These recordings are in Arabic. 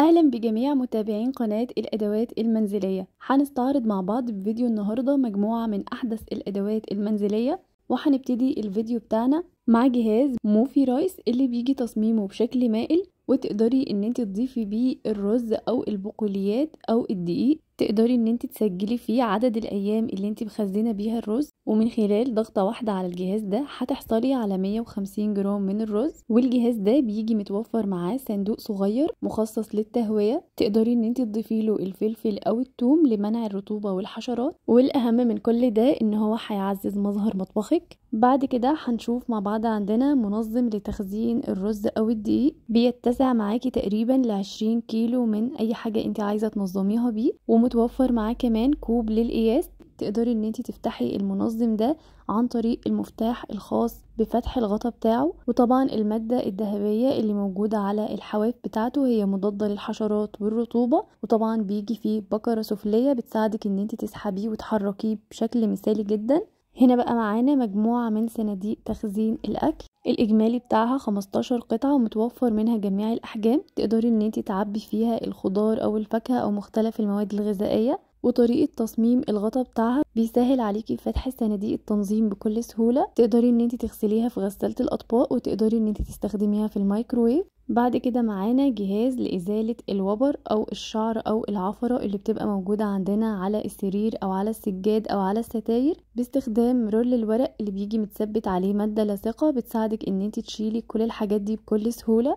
أهلا بجميع متابعين قناة الأدوات المنزلية هنستعرض مع بعض بفيديو النهاردة مجموعة من أحدث الأدوات المنزلية وهنبتدي الفيديو بتاعنا مع جهاز موفي رايس اللي بيجي تصميمه بشكل مائل وتقدري ان انت تضيفي بيه الرز او البقوليات او الدقيق تقدري ان انت تسجلي فيه عدد الايام اللي انت مخزنه بيها الرز ومن خلال ضغطه واحده على الجهاز ده هتحصلي على 150 جرام من الرز والجهاز ده بيجي متوفر معاه صندوق صغير مخصص للتهويه تقدري ان انت تضيفي له الفلفل او التوم لمنع الرطوبه والحشرات والاهم من كل ده ان هو هيعزز مظهر مطبخك بعد كده هنشوف مع بعض عندنا منظم لتخزين الرز او الدقيق بيتسع معاكي تقريبا لعشرين كيلو من اي حاجة انت عايزة تنظميها بيه ومتوفر معاه كمان كوب للقياس تقدري ان انت تفتحي المنظم ده عن طريق المفتاح الخاص بفتح الغطا بتاعه وطبعا المادة الذهبية اللي موجودة على الحواف بتاعته هي مضادة للحشرات والرطوبة وطبعا بيجي فيه بكرة سفلية بتساعدك ان انت تسحبيه وتحركيه بشكل مثالي جدا هنا بقى معانا مجموعة من صناديق تخزين الأكل الإجمالي بتاعها 15 قطعة ومتوفر منها جميع الأحجام تقدري إن أنت تعبي فيها الخضار أو الفاكهة أو مختلف المواد الغذائية وطريقة تصميم الغطاء بتاعها بيسهل عليكي فتح صناديق التنظيم بكل سهولة تقدري ان انت تغسليها في غسالة الاطباق وتقدري ان انت تستخدميها في الميكرويف بعد كده معانا جهاز لإزالة الوبر أو الشعر أو العفرة اللي بتبقى موجودة عندنا على السرير أو على السجاد أو على الستاير باستخدام رول الورق اللي بيجي متثبت عليه مادة لاصقة بتساعدك ان انت تشيلي كل الحاجات دي بكل سهولة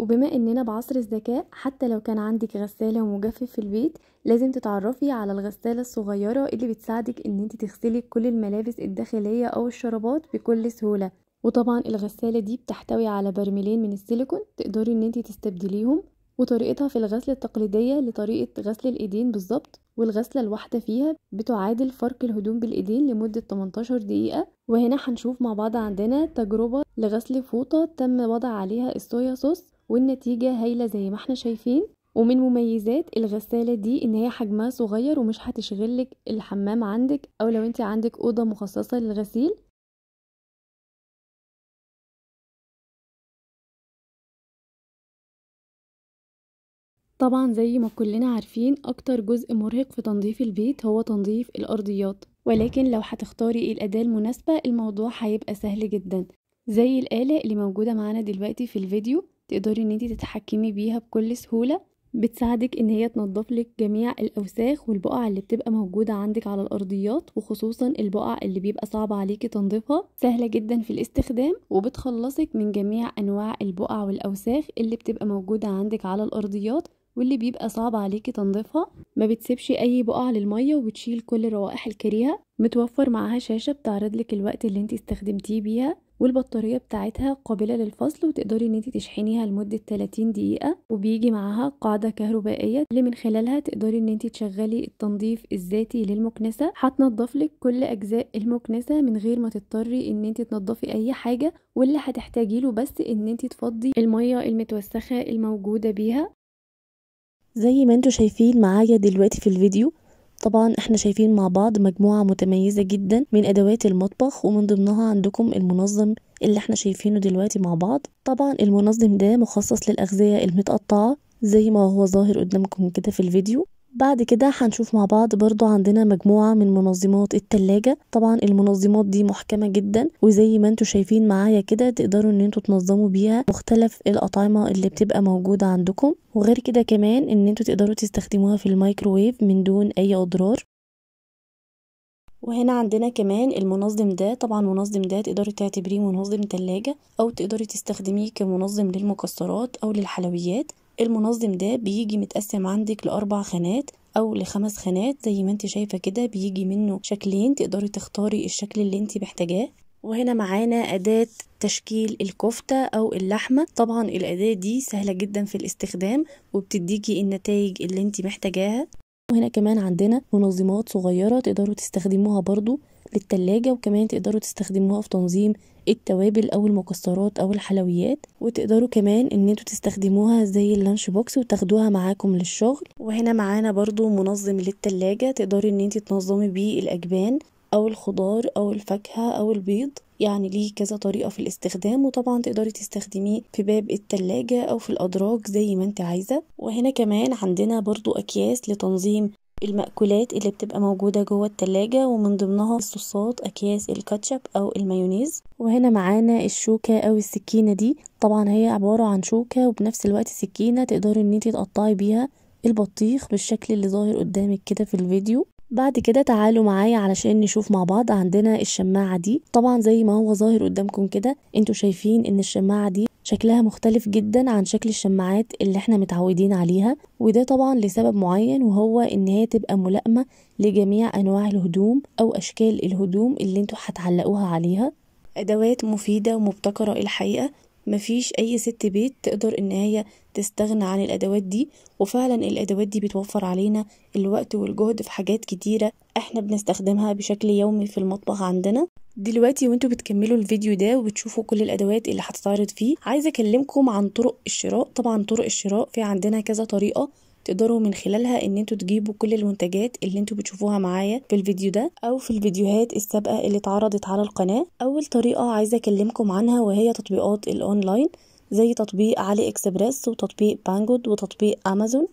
وبما اننا بعصر الذكاء حتى لو كان عندك غسالة ومجفف في البيت لازم تتعرفي على الغسالة الصغيرة اللي بتساعدك ان انت تغسلي كل الملابس الداخلية او الشرابات بكل سهولة وطبعا الغسالة دي بتحتوي على برميلين من السيليكون تقدري ان انت تستبدليهم وطريقتها في الغسل التقليدية لطريقة غسل الإيدين بالظبط والغسلة الواحدة فيها بتعادل فرك الهدوم بالإيدين لمدة 18 دقيقة وهنا هنشوف مع بعض عندنا تجربة لغسل فوطة تم وضع عليها الصويا صوص والنتيجة هايلة زي ما احنا شايفين ومن مميزات الغسالة دي ان هي حجمها صغير ومش هتشغلك الحمام عندك او لو انت عندك اوضة مخصصة للغسيل طبعا زي ما كلنا عارفين اكتر جزء مرهق في تنظيف البيت هو تنظيف الارضيات ولكن لو هتختاري الاداة المناسبة الموضوع هيبقى سهل جدا زي الآلة اللي موجودة معانا دلوقتي في الفيديو تقدري ان انت تتحكمي بيها بكل سهوله بتساعدك ان هي تنظف لك جميع الاوساخ والبقع اللي بتبقى موجوده عندك على الارضيات وخصوصا البقع اللي بيبقى صعب عليكي تنظيفها سهله جدا في الاستخدام وبتخلصك من جميع انواع البقع والاوساخ اللي بتبقى موجوده عندك على الارضيات واللي بيبقى صعب عليكي تنظيفها ما بتسيبش اي بقع للميه وبتشيل كل الروائح الكريهه متوفر معاها شاشه بتعرض لك الوقت اللي انت استخدمتيه بيها والبطارية بتاعتها قابلة للفصل وتقدري ان انت تشحنيها لمدة 30 دقيقة وبيجي معاها قاعدة كهربائية اللي من خلالها تقدري ان انت تشغلي التنظيف الذاتي للمكنسة هتنضف لك كل اجزاء المكنسة من غير ما تضطري ان انت تنضفي اي حاجة واللي هتحتاجي له بس ان انت تفضي المية المتوسخة الموجودة بيها زي ما انتوا شايفين معايا دلوقتي في الفيديو طبعا احنا شايفين مع بعض مجموعة متميزة جدا من ادوات المطبخ ومن ضمنها عندكم المنظم اللي احنا شايفينه دلوقتي مع بعض طبعا المنظم ده مخصص للاغذية المتقطعة زي ما هو ظاهر قدامكم كده في الفيديو بعد كده هنشوف مع بعض برضو عندنا مجموعة من منظمات التلاجة طبعا المنظمات دي محكمة جدا وزي ما انتوا شايفين معايا كده تقدروا ان انتوا تنظموا بيها مختلف الأطعمة اللي بتبقى موجودة عندكم وغير كده كمان ان انتوا تقدروا تستخدموها في الميكروويف من دون اي اضرار وهنا عندنا كمان المنظم ده طبعا منظم ده تقدري تعتبريه منظم تلاجة او تقدري تستخدميه كمنظم للمكسرات او للحلويات المنظم ده بيجي متقسم عندك لأربع خانات او لخمس خانات زي ما انت شايفه كده بيجي منه شكلين تقدري تختاري الشكل اللي انت محتاجاه وهنا معانا أداة تشكيل الكفتة أو اللحمة طبعا الأداة دي سهلة جدا في الاستخدام وبتديكي النتائج اللي انت محتاجاها وهنا كمان عندنا منظمات صغيرة تقدروا تستخدموها برضو للتلاجة وكمان تقدروا تستخدموها في تنظيم التوابل او المكسرات او الحلويات وتقدروا كمان ان انتوا تستخدموها زي اللانش بوكس وتاخدوها معاكم للشغل وهنا معانا برضو منظم للتلاجة تقدري ان انت تنظمي بيه الاجبان او الخضار او الفاكهة او البيض يعني ليه كذا طريقة في الاستخدام وطبعا تقدري تستخدميه في باب التلاجة أو في الأدراج زي ما انت عايزة وهنا كمان عندنا برضو أكياس لتنظيم المأكولات اللي بتبقى موجودة جوه التلاجة ومن ضمنها الصوصات أكياس الكاتشب أو المايونيز وهنا معانا الشوكة أو السكينة دي طبعا هي عبارة عن شوكة وبنفس الوقت سكينة تقدري ان انتي تقطعي بيها البطيخ بالشكل اللي ظاهر قدامك كده في الفيديو بعد كده تعالوا معايا علشان نشوف مع بعض عندنا الشماعة دي طبعا زي ما هو ظاهر قدامكم كده انتوا شايفين ان الشماعة دي شكلها مختلف جدا عن شكل الشماعات اللي احنا متعودين عليها وده طبعا لسبب معين وهو ان هي تبقى ملائمة لجميع انواع الهدوم او اشكال الهدوم اللي انتوا هتعلقوها عليها ادوات مفيدة ومبتكرة الحقيقة مفيش اي ست بيت تقدر ان هي تستغنى عن الادوات دي وفعلا الادوات دي بتوفر علينا الوقت والجهد في حاجات كتيره احنا بنستخدمها بشكل يومي في المطبخ عندنا دلوقتي وانتوا بتكملوا الفيديو ده وبتشوفوا كل الادوات اللي هتتعرض فيه عايزه اكلمكم عن طرق الشراء طبعا طرق الشراء في عندنا كذا طريقه تقدروا من خلالها ان انتوا تجيبوا كل المنتجات اللي انتوا بتشوفوها معايا في الفيديو ده او في الفيديوهات السابقه اللي اتعرضت على القناه اول طريقه عايزه اكلمكم عنها وهي تطبيقات الاونلاين زي تطبيق علي اكسبريس وتطبيق بانجود وتطبيق امازون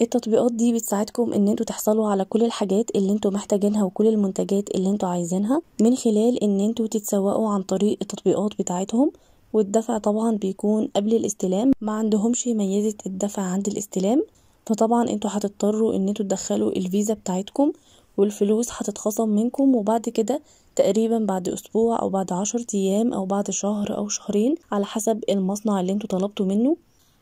التطبيقات دي بتساعدكم ان انتوا تحصلوا على كل الحاجات اللي انتوا محتاجينها وكل المنتجات اللي انتوا عايزينها من خلال ان انتوا تتسوقوا عن طريق التطبيقات بتاعتهم والدفع طبعا بيكون قبل الاستلام ما عندهمش ميزة الدفع عند الاستلام فطبعا انتوا هتضطروا ان انتوا تدخلوا الفيزا بتاعتكم والفلوس هتتخصم منكم وبعد كده تقريبا بعد اسبوع او بعد عشر ايام او بعد شهر او شهرين على حسب المصنع اللي انتوا طلبتوا منه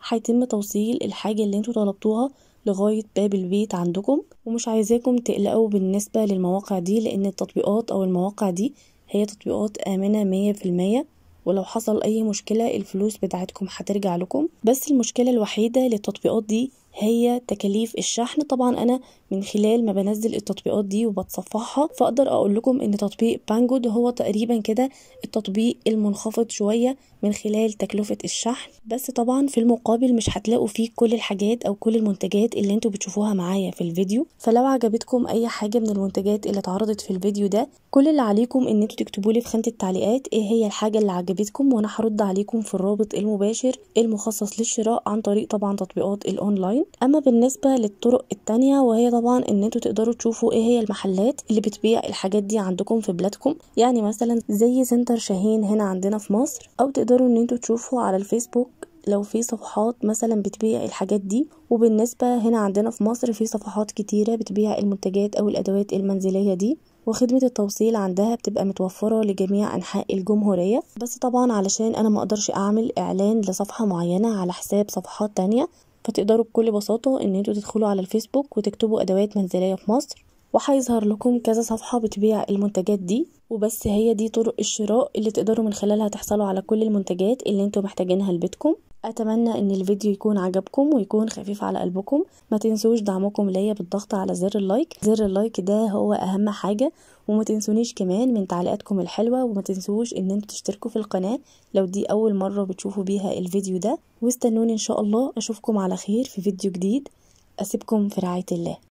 هيتم توصيل الحاجة اللي انتوا طلبتوها لغاية باب البيت عندكم ومش عايزاكم تقلقوا بالنسبة للمواقع دي لأن التطبيقات أو المواقع دي هي تطبيقات آمنة مية في المية ولو حصل أي مشكلة الفلوس بتاعتكم هترجع لكم بس المشكلة الوحيدة للتطبيقات دي هي تكاليف الشحن طبعا انا من خلال ما بنزل التطبيقات دي وبتصفحها فاقدر اقول لكم ان تطبيق بانجود هو تقريبا كده التطبيق المنخفض شويه من خلال تكلفه الشحن بس طبعا في المقابل مش هتلاقوا فيه كل الحاجات او كل المنتجات اللي انتوا بتشوفوها معايا في الفيديو فلو عجبتكم اي حاجه من المنتجات اللي اتعرضت في الفيديو ده كل اللي عليكم ان انتوا تكتبوا لي في خانه التعليقات ايه هي الحاجه اللي عجبتكم وانا هرد عليكم في الرابط المباشر المخصص للشراء عن طريق طبعا تطبيقات الاونلاين اما بالنسبه للطرق التانية وهي طبعا ان انتوا تقدروا تشوفوا ايه هي المحلات اللي بتبيع الحاجات دي عندكم في بلادكم يعني مثلا زي سنتر شاهين هنا عندنا في مصر او تقدروا ان انتوا تشوفوا على الفيسبوك لو في صفحات مثلا بتبيع الحاجات دي وبالنسبة هنا عندنا في مصر في صفحات كتيرة بتبيع المنتجات أو الأدوات المنزلية دي وخدمة التوصيل عندها بتبقى متوفرة لجميع أنحاء الجمهورية بس طبعا علشان أنا مقدرش أعمل إعلان لصفحة معينة على حساب صفحات تانية فتقدروا بكل بساطة إن انتوا تدخلوا على الفيسبوك وتكتبوا أدوات منزلية في مصر وهيظهر لكم كذا صفحة بتبيع المنتجات دي وبس هي دي طرق الشراء اللي تقدروا من خلالها تحصلوا على كل المنتجات اللي انتوا محتاجينها لبيتكم اتمنى ان الفيديو يكون عجبكم ويكون خفيف على قلبكم ما تنسوش دعمكم ليا بالضغط على زر اللايك زر اللايك ده هو اهم حاجه وما تنسونيش كمان من تعليقاتكم الحلوه وما تنسوش ان انتوا تشتركوا في القناه لو دي اول مره بتشوفوا بيها الفيديو ده واستنوني ان شاء الله اشوفكم على خير في فيديو جديد اسيبكم في رعايه الله